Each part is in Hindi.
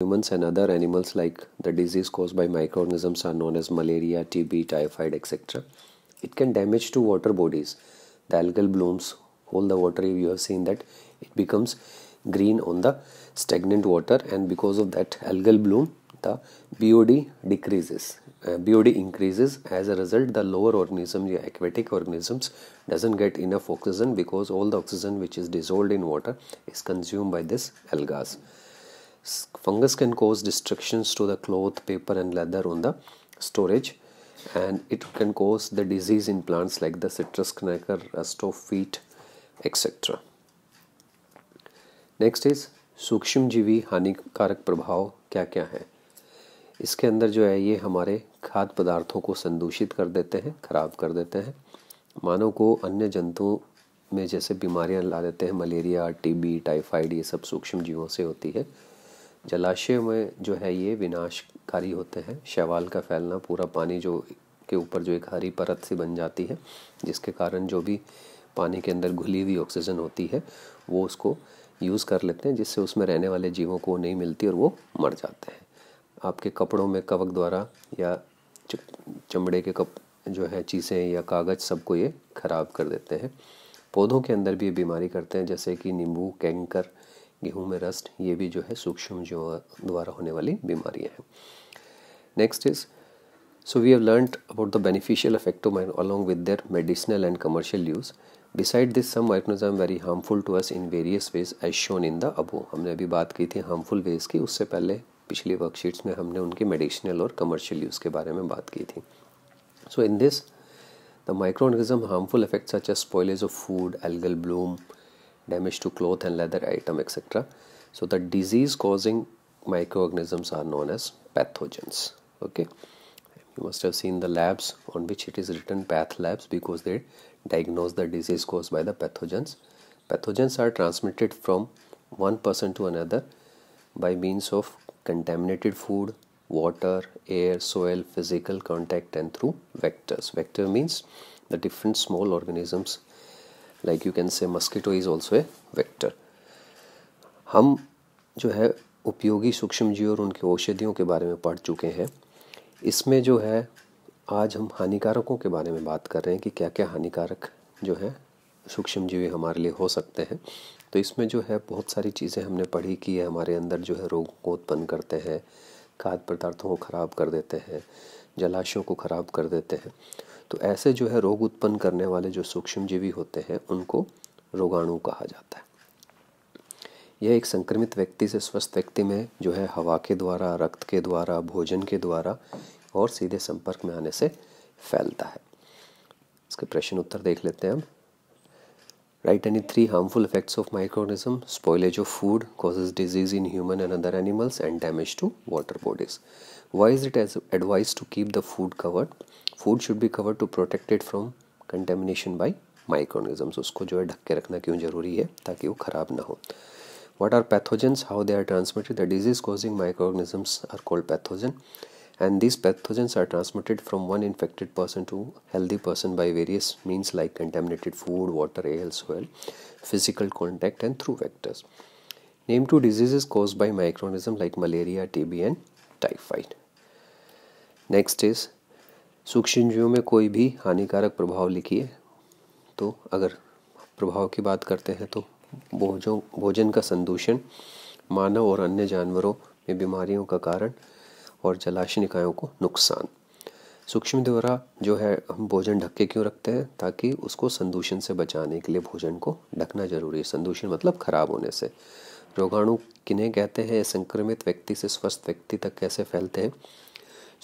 Humans and other animals like the disease caused by microorganisms are known as malaria, TB, typhoid, etc. It can damage to water bodies. The algal blooms hold the water. You have seen that it becomes green on the stagnant water and because of that algal bloom the BOD decreases. Uh, BOD increases as a result the lower organism, the aquatic organisms doesn't get enough oxygen because all the oxygen which is dissolved in water is consumed by this algas. fungus can cause destructions to the cloth paper and leather on the storage and it can cause the disease in plants like the citrus knacker rust of feet etc next is सूक्ष्म जीवी हानिकारक प्रभाव क्या क्या है इसके अंदर जो है ये हमारे खाद्य पदार्थों को संदूषित कर देते हैं खराब कर देते हैं मानव को अन्य जंतुओं में जैसे बीमारियां ला देते हैं मलेरिया टीबी टाइफाइड ये सब सूक्ष्म जीवों से होती है जलाशय में जो है ये विनाशकारी होते हैं शैवाल का फैलना पूरा पानी जो के ऊपर जो एक हरी परत सी बन जाती है जिसके कारण जो भी पानी के अंदर घुली हुई ऑक्सीजन होती है वो उसको यूज़ कर लेते हैं जिससे उसमें रहने वाले जीवों को नहीं मिलती और वो मर जाते हैं आपके कपड़ों में कवक द्वारा या चमड़े के कप जो है चीज़ें या कागज़ सबको ये ख़राब कर देते हैं पौधों के अंदर भी ये बीमारी करते हैं जैसे कि नींबू कैंकर गेहूं में रस्ट ये भी जो है सूक्ष्म जो द्वारा होने वाली बीमारियां हैं next is so we have learn about the beneficial effect mine along with their medicinal and commercial use beside this some microgerm very harmful to us in various ways as shown in the above हमने अभी बात की थी हार्मफुल वेज की उससे पहले पिछली वर्कशीट्स में हमने उनके मेडिसिनल और कमर्शियल यूज़ के बारे में बात की थी so in this the micro organism harmful effects such as spoilage of food algal bloom damage to cloth and leather item etc so the disease causing microorganisms are known as pathogens okay you must have seen the labs on which it is written path labs because they diagnose the disease caused by the pathogens pathogens are transmitted from one person to another by means of contaminated food water air soil physical contact and through vectors vector means the different small organisms like you can say mosquito is also a vector हम जो है उपयोगी सूक्ष्म जीव और उनकी औषधियों के बारे में पढ़ चुके हैं इसमें जो है आज हम हानिकारकों के बारे में बात कर रहे हैं कि क्या क्या हानिकारक जो है सूक्ष्म जीवी हमारे लिए हो सकते हैं तो इसमें जो है बहुत सारी चीज़ें हमने पढ़ी कि ये हमारे अंदर जो है रोग को उत्पन्न करते हैं खाद्य पदार्थों को ख़राब कर देते हैं जलाशयों को ख़राब कर देते हैं तो ऐसे जो है रोग उत्पन्न करने वाले जो सूक्ष्म जीवी होते हैं उनको रोगाणु कहा जाता है यह एक संक्रमित व्यक्ति से स्वस्थ व्यक्ति में जो है हवा के द्वारा रक्त के द्वारा भोजन के द्वारा और सीधे संपर्क में आने से फैलता है इसके प्रश्न उत्तर देख लेते हैं हम right any three harmful effects of microorganism spoilage of food causes disease in human and other animals and damage to water bodies why is it as advised to keep the food covered food should be covered to protect it from contamination by microorganisms So, जो है ढक के kyun क्यों hai? Taki wo वो na ho. what are pathogens how they are transmitted the disease causing microorganisms are called pathogen and these pathogens are transmitted from one infected person to healthy person by various means like contaminated food water air soil physical contact and through vectors name two diseases caused by microorganism like malaria tb and typhoid next is सूक्ष्म जीवों में कोई भी हानिकारक प्रभाव लिखिए तो अगर प्रभाव की बात करते हैं तो भोजों भोजन का संदूषण मानव और अन्य जानवरों में बीमारियों का कारण और जलाशय निकायों को नुकसान सूक्ष्म द्वारा जो है हम भोजन ढक के क्यों रखते हैं ताकि उसको संदूषण से बचाने के लिए भोजन को ढकना जरूरी है संदूषण मतलब खराब होने से रोगाणु किन्हें कहते हैं संक्रमित व्यक्ति से स्वस्थ व्यक्ति तक कैसे फैलते हैं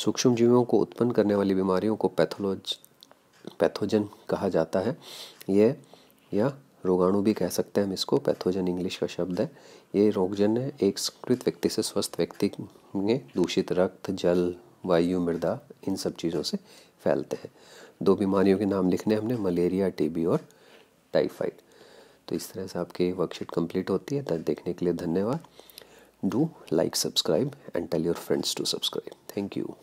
सूक्ष्म जीवों को उत्पन्न करने वाली बीमारियों को पैथोलॉज पैथोजन कहा जाता है यह या रोगाणु भी कह सकते हैं हम इसको पैथोजन इंग्लिश का शब्द है ये रोगजन है एक स्कृत व्यक्ति से स्वस्थ व्यक्ति में दूषित रक्त जल वायु मृदा इन सब चीज़ों से फैलते हैं दो बीमारियों के नाम लिखने हमने मलेरिया टीबी और टाइफाइड तो इस तरह से आपकी वर्कशीट कंप्लीट होती है तब देखने के लिए धन्यवाद do like subscribe and tell your friends to subscribe thank you